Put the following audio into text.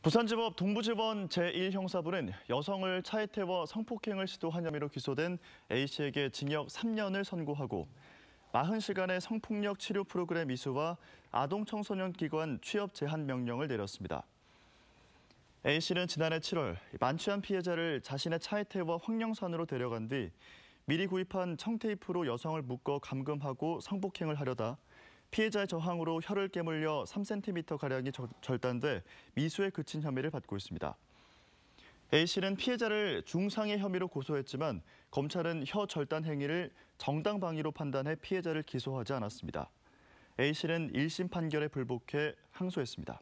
부산지법 동부지법 제1형사부는 여성을 차에 태워 성폭행을 시도한 혐의로 기소된 A씨에게 징역 3년을 선고하고 40시간의 성폭력 치료 프로그램 이수와 아동청소년기관 취업 제한 명령을 내렸습니다. A씨는 지난해 7월 만취한 피해자를 자신의 차에 태워 황령산으로 데려간 뒤 미리 구입한 청테이프로 여성을 묶어 감금하고 성폭행을 하려다 피해자의 저항으로 혀를 깨물려 3cm가량이 절단돼 미수에 그친 혐의를 받고 있습니다. A씨는 피해자를 중상의 혐의로 고소했지만 검찰은 혀 절단 행위를 정당방위로 판단해 피해자를 기소하지 않았습니다. A씨는 1심 판결에 불복해 항소했습니다.